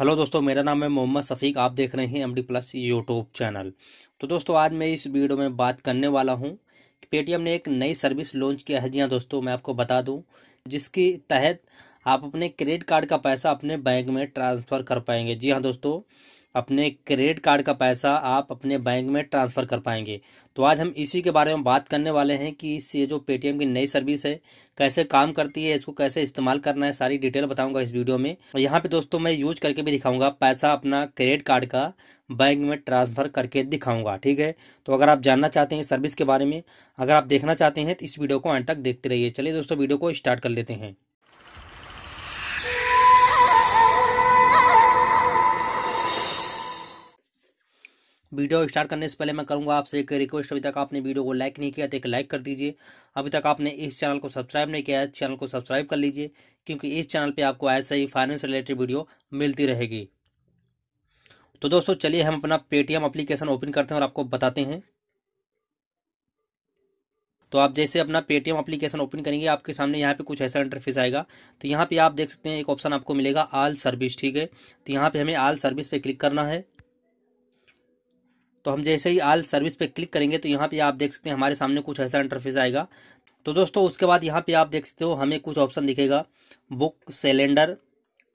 hello दोस्तों मेरा नाम है मोहम्मद सफ़ीक आप देख रहे हैं M D plus YouTube channel तो दोस्तों आज मैं इस वीडियो में बात करने वाला हूं कि पेटीएम ने एक नई सर्विस लॉन्च किया है जी हाँ दोस्तों मैं आपको बता दूं जिसके तहत आप अपने क्रेडिट कार्ड का पैसा अपने बैंक में ट्रांसफ़र कर पाएंगे जी हाँ दोस्तों अपने क्रेडिट कार्ड का पैसा आप अपने बैंक में ट्रांसफ़र कर पाएंगे तो आज हम इसी के बारे में बात करने वाले हैं कि इस ये जो पेटीएम की नई सर्विस है कैसे काम करती है इसको कैसे इस्तेमाल करना है सारी डिटेल बताऊंगा इस वीडियो में और यहाँ पे दोस्तों मैं यूज करके भी दिखाऊंगा पैसा अपना क्रेडिट कार्ड का बैंक में ट्रांसफ़र करके दिखाऊँगा ठीक है तो अगर आप जानना चाहते हैं सर्विस के बारे में अगर आप देखना चाहते हैं तो इस वीडियो को अंटक तक देखते रहिए चलिए दोस्तों वीडियो को स्टार्ट कर लेते हैं वीडियो स्टार्ट करने से पहले मैं करूंगा आपसे एक रिक्वेस्ट अभी तक आपने वीडियो को लाइक नहीं किया तो एक लाइक कर दीजिए अभी तक आपने इस चैनल को सब्सक्राइब नहीं किया है चैनल को सब्सक्राइब कर लीजिए क्योंकि इस चैनल पे आपको ऐसे ही फाइनेंस रिलेटेड वीडियो मिलती रहेगी तो दोस्तों चलिए हम अपना पेटीएम अप्लीकेशन ओपन करते हैं और आपको बताते हैं तो आप जैसे अपना पेटीएम अप्लीकेशन ओपन करेंगे आपके सामने यहाँ पे कुछ ऐसा इंटरफेस आएगा तो यहाँ पे आप देख सकते हैं एक ऑप्शन आपको मिलेगा आल सर्विस ठीक है तो यहाँ पे हमें आल सर्विस पे क्लिक करना है तो हम जैसे ही आल सर्विस पे क्लिक करेंगे तो यहाँ पे आप देख सकते हैं हमारे सामने कुछ ऐसा इंटरफेस आएगा तो दोस्तों उसके बाद यहाँ पे आप देख सकते हो हमें कुछ ऑप्शन दिखेगा book cylinder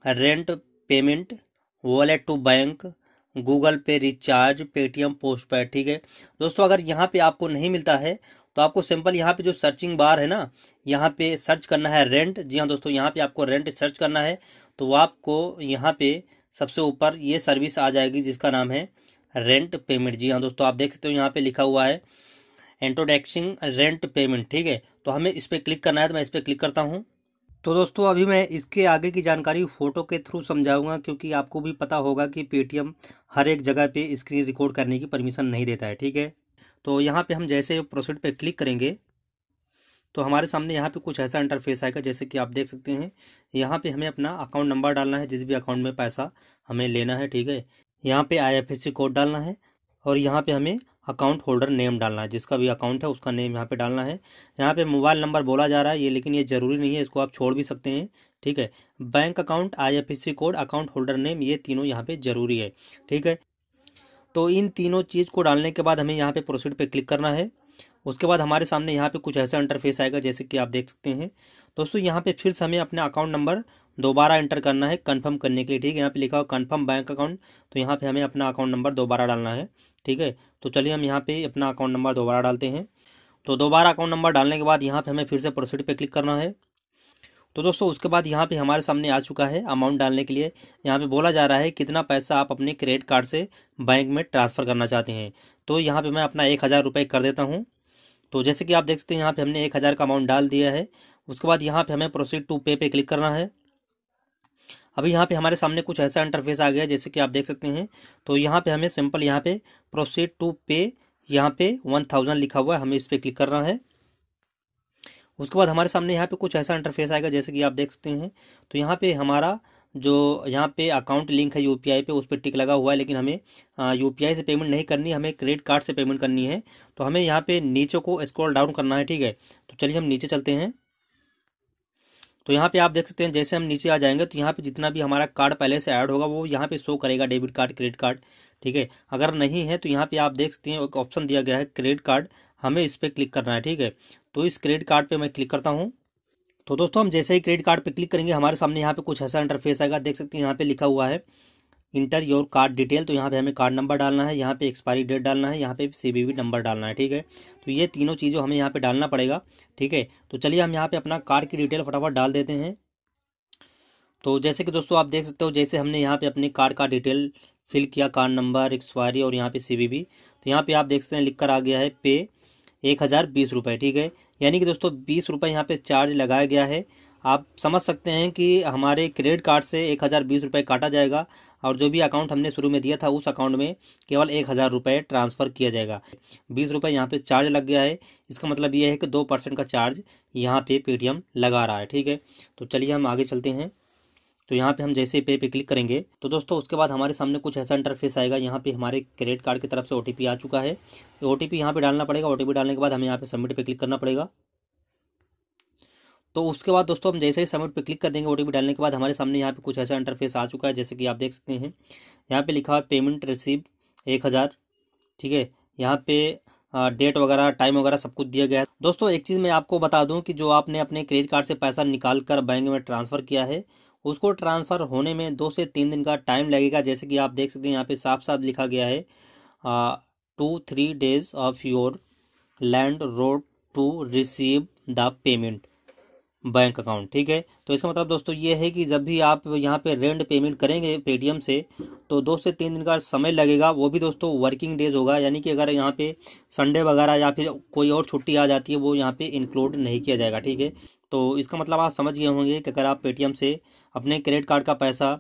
rent payment wallet to bank Google pay recharge Paytm postpaid ठीक है दोस्तों अगर यहाँ पे आपको नहीं मिलता है तो आपको सिंपल यहाँ पे जो सर्चिंग बार है ना यहाँ पे सर्च करना है रेंट जी हाँ दोस्तों यहाँ पे आपको रेंट सर्च करना है तो आपको यहाँ पे सबसे ऊपर ये सर्विस आ जाएगी जिसका नाम है रेंट पेमेंट जी हाँ दोस्तों आप देख सकते हो यहाँ पे लिखा हुआ है इंट्रोडक्शिंग रेंट पेमेंट ठीक है तो हमें इस पर क्लिक करना है तो मैं इस पर क्लिक करता हूँ तो दोस्तों अभी मैं इसके आगे की जानकारी फ़ोटो के थ्रू समझाऊंगा क्योंकि आपको भी पता होगा कि पेटीएम हर एक जगह पे स्क्रीन रिकॉर्ड करने की परमिशन नहीं देता है ठीक है तो यहाँ पे हम जैसे प्रोसीड पे क्लिक करेंगे तो हमारे सामने यहाँ पे कुछ ऐसा इंटरफेस आएगा जैसे कि आप देख सकते हैं यहाँ पे हमें अपना अकाउंट नंबर डालना है जिस भी अकाउंट में पैसा हमें लेना है ठीक है यहाँ पे आईएफएससी कोड डालना है और यहाँ पे हमें अकाउंट होल्डर नेम डालना है जिसका भी अकाउंट है उसका नेम यहाँ पे डालना है यहाँ पे मोबाइल नंबर बोला जा रहा है ये लेकिन ये ज़रूरी नहीं है इसको आप छोड़ भी सकते हैं ठीक है bank account IFSC code account holder name ये तीनों यहाँ पे ज़रूरी है ठीक है तो इन तीनों चीज़ को डालने के बाद हमें यहाँ पे प्रोसीड पे क्लिक करना है उसके बाद हमारे सामने यहाँ पे कुछ ऐसा इंटरफेस आएगा जैसे कि आप देख सकते हैं दोस्तों यहाँ पे फिर से हमें अपना अकाउंट नंबर दोबारा एंटर करना है कंफर्म करने के लिए ठीक है यहाँ पे लिखा हुआ कंफर्म बैंक अकाउंट तो यहाँ पे हमें अपना अकाउंट नंबर दोबारा डालना है ठीक है तो चलिए हम यहाँ पे अपना अकाउंट नंबर दोबारा डालते हैं तो दोबारा अकाउंट नंबर डालने के बाद यहाँ पे हमें फिर से प्रोसीड पे क्लिक करना है तो दोस्तों उसके बाद यहाँ पे हमारे सामने आ चुका है अमाउंट डालने के लिए यहाँ पे बोला जा रहा है कितना पैसा आप अपने क्रेडिट कार्ड से बैंक में ट्रांसफ़र करना चाहते हैं तो यहाँ पे मैं अपना एक हज़ार रुपये कर देता हूँ तो जैसे कि आप देख सकते हैं यहाँ पे हमने एक हज़ार का अमाउंट डाल दिया है उसके बाद यहाँ पे हमें प्रोसीड टू पे पे क्लिक करना है अभी यहाँ पे हमारे सामने कुछ ऐसा इंटरफेस आ गया जैसे कि आप देख सकते हैं तो यहाँ पे हमें सिंपल यहाँ पे प्रोसीड टू पे यहाँ पे वन थाउजेंड लिखा हुआ है हमें इस पर क्लिक करना है उसके बाद हमारे सामने यहाँ पे कुछ ऐसा इंटरफेस आएगा जैसे कि आप देख सकते हैं तो यहाँ पे हमारा जो यहाँ पे अकाउंट लिंक है यू पे उस पर टिक लगा हुआ है लेकिन हमें यू से पेमेंट नहीं करनी हमें क्रेडिट कार्ड से पेमेंट करनी है तो हमें यहाँ पे नीचे को स्क्रॉल डाउन करना है ठीक है तो चलिए हम नीचे चलते हैं तो यहाँ पे आप देख सकते हैं जैसे हम नीचे आ जाएंगे तो यहाँ पे जितना भी हमारा कार्ड पहले से ऐड होगा वो यहाँ पे शो करेगा डेबिट कार्ड क्रेडिट कार्ड ठीक है अगर नहीं है तो यहाँ पे आप देख सकते हैं एक ऑप्शन दिया गया है क्रेडिट कार्ड हमें इस पर क्लिक करना है ठीक है तो इस क्रेडिट कार्ड पर मैं क्लिक करता हूँ तो दोस्तों हम जैसे ही क्रेडिट कार्ड पर क्लिक करेंगे हमारे सामने यहाँ पे कुछ ऐसा इंटरफेस आएगा देख सकते हैं यहाँ पे लिखा हुआ है इंटर योर कार्ड डिटेल तो यहाँ पे हमें कार्ड नंबर डालना है यहाँ पे एक्सपायरी डेट डालना है यहाँ पे सीबीवी नंबर डालना है ठीक है तो ये तीनों चीज़ों हमें यहाँ पे डालना पड़ेगा ठीक है तो चलिए हम यहाँ पे अपना कार्ड की डिटेल फटाफट डाल देते हैं तो जैसे कि दोस्तों आप देख सकते हो जैसे हमने यहाँ पर अपने कार्ड का डिटेल फिल किया कार्ड नंबर एक्सपायरी और यहाँ पर सी तो यहाँ पर आप देख सकते हैं लिख कर आ गया है पे एक हज़ार बीस रुपये ठीक है यानी कि दोस्तों बीस रुपये यहाँ चार्ज लगाया गया है आप समझ सकते हैं कि हमारे क्रेडिट कार्ड से एक हज़ार बीस रुपये काटा जाएगा और जो भी अकाउंट हमने शुरू में दिया था उस अकाउंट में केवल एक हज़ार रुपये ट्रांसफ़र किया जाएगा बीस रुपये यहाँ पर चार्ज लग गया है इसका मतलब ये है कि दो परसेंट का चार्ज यहाँ पे पेटीएम लगा रहा है ठीक है तो चलिए हम आगे चलते हैं तो यहाँ पे हम जैसे पे पे क्लिक करेंगे तो दोस्तों उसके बाद हमारे सामने कुछ ऐसा इंटरफेस आएगा यहाँ पे हमारे क्रेडिट कार्ड की तरफ से ओ आ चुका है ओ टी पी यहाँ पर डालना पड़ेगा ओ डालने के बाद हमें यहाँ पे सबमिट पे क्लिक करना पड़ेगा तो उसके बाद दोस्तों हम जैसे ही सबमिट पे क्लिक कर देंगे ओटीपी डालने के बाद हमारे सामने यहाँ पे कुछ ऐसा इंटरफेस आ चुका है जैसे कि आप देख सकते हैं यहाँ पे लिखा है पेमेंट रिसीव एक हज़ार ठीक है यहाँ पे डेट वगैरह टाइम वगैरह सब कुछ दिया गया है दोस्तों एक चीज़ मैं आपको बता दूँ कि जो आपने अपने क्रेडिट कार्ड से पैसा निकाल कर बैंक में ट्रांसफ़र किया है उसको ट्रांसफ़र होने में दो से तीन दिन का टाइम लगेगा जैसे कि आप देख सकते हैं यहाँ पर साफ साफ लिखा गया है two three days of your landlord to receive the payment bank account ठीक है तो इसका मतलब दोस्तों ये है कि जब भी आप यहाँ पे रेंट पेमेंट करेंगे पेटीएम से तो दो से तीन दिन का समय लगेगा वो भी दोस्तों वर्किंग डेज होगा यानी कि अगर यहाँ पे संडे वगैरह या फिर कोई और छुट्टी आ जाती है वो यहाँ पे इंक्लूड नहीं किया जाएगा ठीक है तो इसका मतलब आप समझ गए होंगे कि अगर आप पेटीएम से अपने क्रेडिट कार्ड का पैसा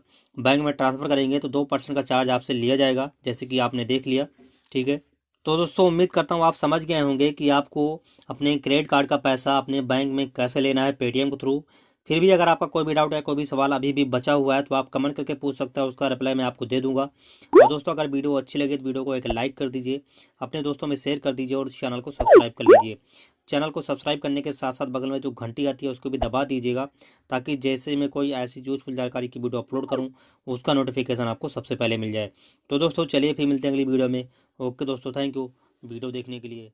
बैंक में ट्रांसफ़र करेंगे तो दो परसेंट का चार्ज आपसे लिया जाएगा जैसे कि आपने देख लिया ठीक है तो दोस्तों उम्मीद करता हूँ आप समझ गए होंगे कि आपको अपने क्रेडिट कार्ड का पैसा अपने बैंक में कैसे लेना है पेटीएम के थ्रू फिर भी अगर आपका कोई भी डाउट है कोई भी सवाल अभी भी बचा हुआ है तो आप कमेंट करके पूछ सकते हैं उसका रिप्लाई मैं आपको दे दूंगा और दोस्तों अगर वीडियो अच्छी लगे तो वीडियो को एक लाइक कर दीजिए अपने दोस्तों में शेयर कर दीजिए और चैनल को सब्सक्राइब कर लीजिए चैनल को सब्सक्राइब करने के साथ साथ बगल में जो घंटी आती है उसको भी दबा दीजिएगा ताकि जैसे मैं कोई ऐसी यूजफुल जानकारी की वीडियो अपलोड करूँ उसका नोटिफिकेशन आपको सबसे पहले मिल जाए तो दोस्तों चलिए फिर मिलते हैं अगली वीडियो में ओके दोस्तों थैंक यू वीडियो देखने के लिए